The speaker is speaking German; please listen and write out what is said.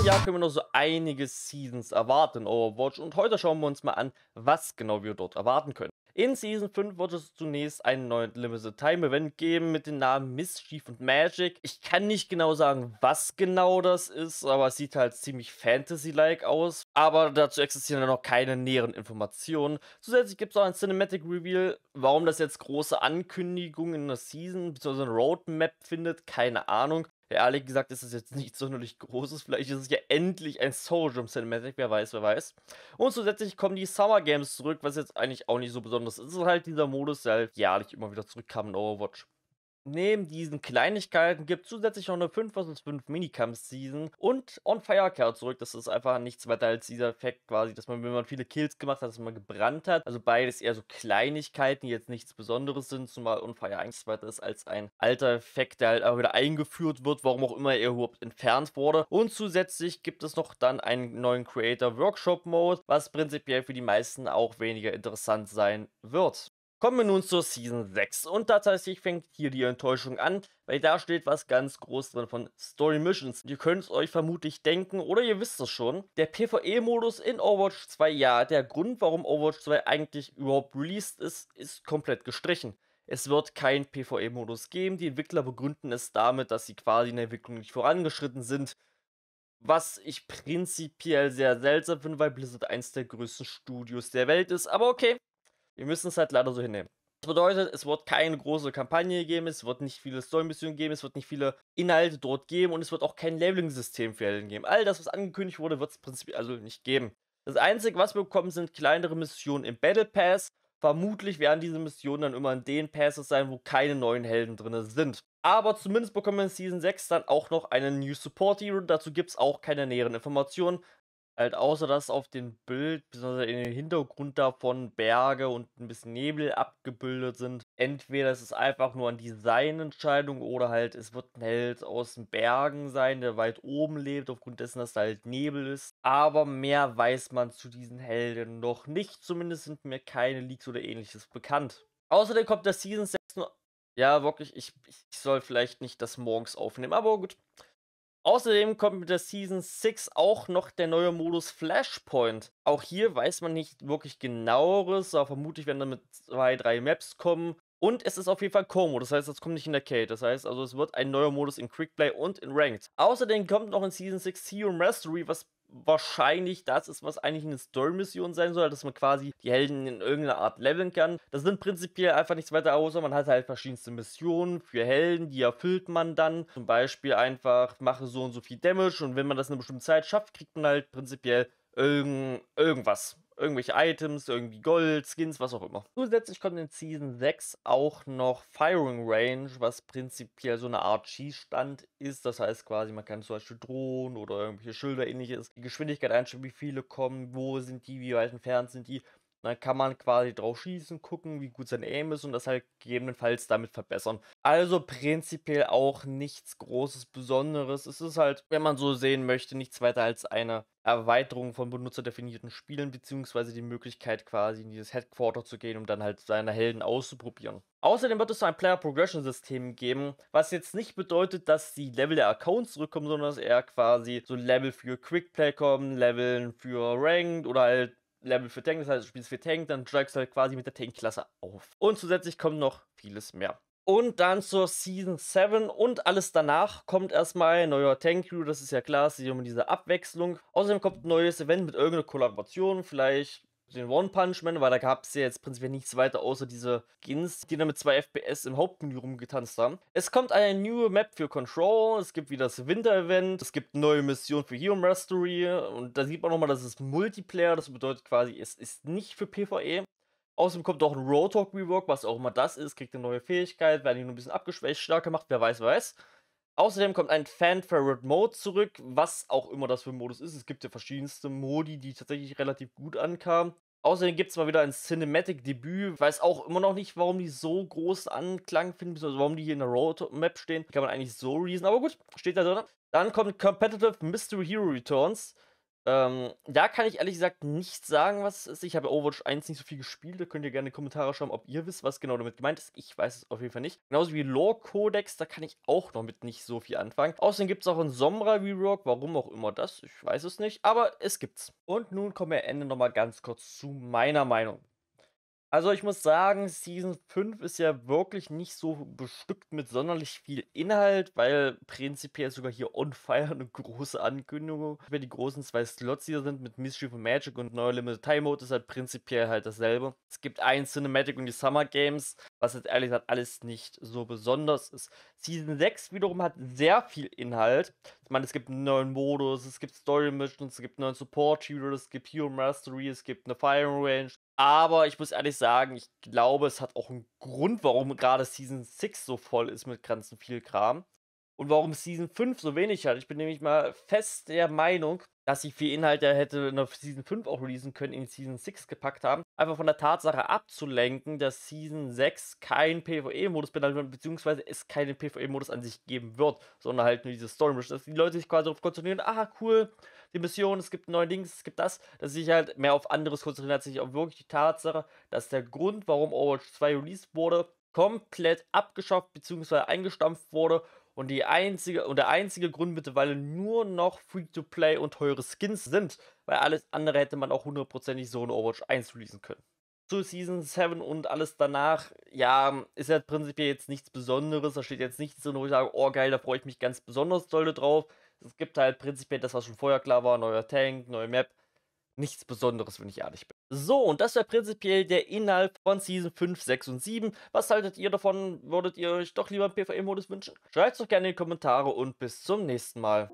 diesem Jahr können wir noch so einige Seasons erwarten in Overwatch und heute schauen wir uns mal an, was genau wir dort erwarten können. In Season 5 wird es zunächst einen neuen Limited Time Event geben mit den Namen Mischief und Magic. Ich kann nicht genau sagen, was genau das ist, aber es sieht halt ziemlich Fantasy-like aus. Aber dazu existieren ja noch keine näheren Informationen. Zusätzlich gibt es auch ein Cinematic Reveal. Warum das jetzt große Ankündigungen in der Season bzw. Roadmap findet, keine Ahnung ehrlich gesagt ist es jetzt nicht sonderlich großes. Vielleicht ist es ja endlich ein Soul Jump Cinematic, wer weiß, wer weiß. Und zusätzlich kommen die Summer Games zurück, was jetzt eigentlich auch nicht so besonders ist. Es ist halt dieser Modus, der halt jährlich immer wieder zurückkam in Overwatch. Neben diesen Kleinigkeiten gibt es zusätzlich noch eine 5 vs 5 Minikampf-Season und On Fire kehrt zurück. Das ist einfach nichts weiter als dieser Effekt quasi, dass man, wenn man viele Kills gemacht hat, dass man gebrannt hat. Also beides eher so Kleinigkeiten, die jetzt nichts Besonderes sind, zumal On Fire eigentlich weiter ist als ein alter Effekt, der halt auch wieder eingeführt wird, warum auch immer er überhaupt entfernt wurde. Und zusätzlich gibt es noch dann einen neuen Creator Workshop Mode, was prinzipiell für die meisten auch weniger interessant sein wird. Kommen wir nun zur Season 6 und tatsächlich fängt hier die Enttäuschung an, weil da steht was ganz groß drin von Story Missions. Ihr könnt es euch vermutlich denken oder ihr wisst es schon. Der PvE-Modus in Overwatch 2, ja, der Grund, warum Overwatch 2 eigentlich überhaupt released ist, ist komplett gestrichen. Es wird keinen PvE-Modus geben. Die Entwickler begründen es damit, dass sie quasi in der Entwicklung nicht vorangeschritten sind. Was ich prinzipiell sehr seltsam finde, weil Blizzard eines der größten Studios der Welt ist. Aber okay, wir müssen es halt leider so hinnehmen. Das bedeutet, es wird keine große Kampagne geben, es wird nicht viele Story-Missionen geben, es wird nicht viele Inhalte dort geben und es wird auch kein Labeling-System für Helden geben. All das, was angekündigt wurde, wird es prinzipiell also nicht geben. Das Einzige, was wir bekommen, sind kleinere Missionen im Battle Pass. Vermutlich werden diese Missionen dann immer in den Passes sein, wo keine neuen Helden drin sind. Aber zumindest bekommen wir in Season 6 dann auch noch einen New Support Hero. Dazu gibt es auch keine näheren Informationen. Halt, außer dass auf dem Bild, besonders in den Hintergrund davon Berge und ein bisschen Nebel abgebildet sind. Entweder ist es einfach nur an Designentscheidung oder halt, es wird ein Held aus den Bergen sein, der weit oben lebt, aufgrund dessen, dass da halt Nebel ist. Aber mehr weiß man zu diesen Helden noch nicht. Zumindest sind mir keine Leaks oder ähnliches bekannt. Außerdem kommt der Season 6 Ja, wirklich, ich, ich soll vielleicht nicht das morgens aufnehmen, aber gut. Außerdem kommt mit der Season 6 auch noch der neue Modus Flashpoint. Auch hier weiß man nicht wirklich genaueres, aber vermutlich werden damit zwei, drei Maps kommen. Und es ist auf jeden Fall Como, das heißt, es kommt nicht in der Kate. Das heißt, also es wird ein neuer Modus in Quickplay und in Ranked. Außerdem kommt noch in Season 6 Serum Mastery, was wahrscheinlich das ist, was eigentlich eine Story-Mission sein soll, dass man quasi die Helden in irgendeiner Art leveln kann. Das sind prinzipiell einfach nichts weiter außer man hat halt verschiedenste Missionen für Helden, die erfüllt man dann. Zum Beispiel einfach mache so und so viel Damage und wenn man das in einer bestimmten Zeit schafft, kriegt man halt prinzipiell irgend, irgendwas irgendwelche Items, irgendwie Gold, Skins, was auch immer. Zusätzlich kommt in Season 6 auch noch Firing Range, was prinzipiell so eine Art Schießstand ist. Das heißt quasi, man kann zum Beispiel Drohnen oder irgendwelche Schilder ähnliches, die Geschwindigkeit einstellen, wie viele kommen, wo sind die, wie weit entfernt sind die. Dann kann man quasi drauf schießen, gucken, wie gut sein Aim ist und das halt gegebenenfalls damit verbessern. Also prinzipiell auch nichts großes Besonderes. Es ist halt, wenn man so sehen möchte, nichts weiter als eine Erweiterung von benutzerdefinierten Spielen, beziehungsweise die Möglichkeit quasi in dieses Headquarter zu gehen, um dann halt seine Helden auszuprobieren. Außerdem wird es so ein Player Progression System geben, was jetzt nicht bedeutet, dass die Level der Accounts zurückkommen, sondern dass eher quasi so Level für Quickplay kommen, Leveln für Ranked oder halt Level für Tank, das heißt, du spielst für Tank, dann steigst du halt quasi mit der Tank-Klasse auf. Und zusätzlich kommt noch vieles mehr. Und dann zur Season 7 und alles danach kommt erstmal ein neuer Tank Crew, das ist ja klar, es geht immer diese Abwechslung. Außerdem kommt ein neues Event mit irgendeiner Kollaboration, vielleicht den One Punch Man, weil da gab es ja jetzt prinzipiell nichts weiter außer diese Gins, die dann mit 2 FPS im Hauptmenü rumgetanzt haben. Es kommt eine neue Map für Control, es gibt wieder das Winter-Event, es gibt neue Missionen für Hero Mastery und da sieht man nochmal, dass es Multiplayer, das bedeutet quasi, es ist nicht für PvE. Außerdem kommt auch ein Roadhog Rework, was auch immer das ist, kriegt eine neue Fähigkeit, werden die nur ein bisschen abgeschwächt, stark gemacht, wer weiß, weiß. Außerdem kommt ein Fan-Favorite Mode zurück, was auch immer das für ein Modus ist. Es gibt ja verschiedenste Modi, die tatsächlich relativ gut ankamen. Außerdem gibt es mal wieder ein Cinematic-Debüt. Ich weiß auch immer noch nicht, warum die so groß Anklang finden, also warum die hier in der Roadmap stehen. Kann man eigentlich so reason, aber gut, steht da drin. Dann kommt Competitive Mystery Hero Returns. Ähm, da kann ich ehrlich gesagt nicht sagen, was es ist. Ich habe Overwatch 1 nicht so viel gespielt. Da könnt ihr gerne in die Kommentare schreiben, ob ihr wisst, was genau damit gemeint ist. Ich weiß es auf jeden Fall nicht. Genauso wie Lore Codex, da kann ich auch noch mit nicht so viel anfangen. Außerdem gibt es auch ein Sombra Rework. Warum auch immer das, ich weiß es nicht. Aber es gibt's. Und nun kommen wir Ende nochmal ganz kurz zu meiner Meinung. Also ich muss sagen, Season 5 ist ja wirklich nicht so bestückt mit sonderlich viel Inhalt, weil prinzipiell sogar hier On Fire eine große Ankündigung über die großen zwei Slots, hier sind mit Mischief und Magic und neuer Limited Time Mode ist halt prinzipiell halt dasselbe. Es gibt ein Cinematic und die Summer Games, was jetzt ehrlich gesagt alles nicht so besonders ist. Season 6 wiederum hat sehr viel Inhalt. Ich meine, es gibt einen neuen Modus, es gibt Story Missions, es gibt einen neuen Support Shooter, es gibt Hero Mastery, es gibt eine Firing Range. Aber ich muss ehrlich sagen, ich glaube, es hat auch einen Grund, warum gerade Season 6 so voll ist mit ganzen viel Kram und warum Season 5 so wenig hat. Ich bin nämlich mal fest der Meinung, dass sie viel Inhalte hätte in der Season 5 auch releasen können, in Season 6 gepackt haben. Einfach von der Tatsache abzulenken, dass Season 6 kein PvE-Modus benannt wird, beziehungsweise es keinen PvE-Modus an sich geben wird, sondern halt nur diese Story Mission. Dass die Leute sich quasi darauf konzentrieren, ah cool, die Mission, es gibt neue Dings, es gibt das, dass sich halt mehr auf anderes konzentrieren, als sich auf wirklich die Tatsache, dass der Grund, warum Overwatch 2 released wurde, komplett abgeschafft beziehungsweise eingestampft wurde und, die einzige, und der einzige Grund mittlerweile nur noch Free-to-Play und teure Skins sind, weil alles andere hätte man auch hundertprozentig so in Overwatch 1 releasen können. Zu Season 7 und alles danach, ja, ist ja prinzipiell jetzt nichts Besonderes. Da steht jetzt nichts drin, wo ich sage, oh geil, da freue ich mich ganz besonders doll drauf. Es gibt halt prinzipiell das, was schon vorher klar war: neuer Tank, neue Map, nichts Besonderes, wenn ich ehrlich bin. So, und das wäre prinzipiell der Inhalt von Season 5, 6 und 7. Was haltet ihr davon? Würdet ihr euch doch lieber einen PvE-Modus wünschen? Schreibt es doch gerne in die Kommentare und bis zum nächsten Mal.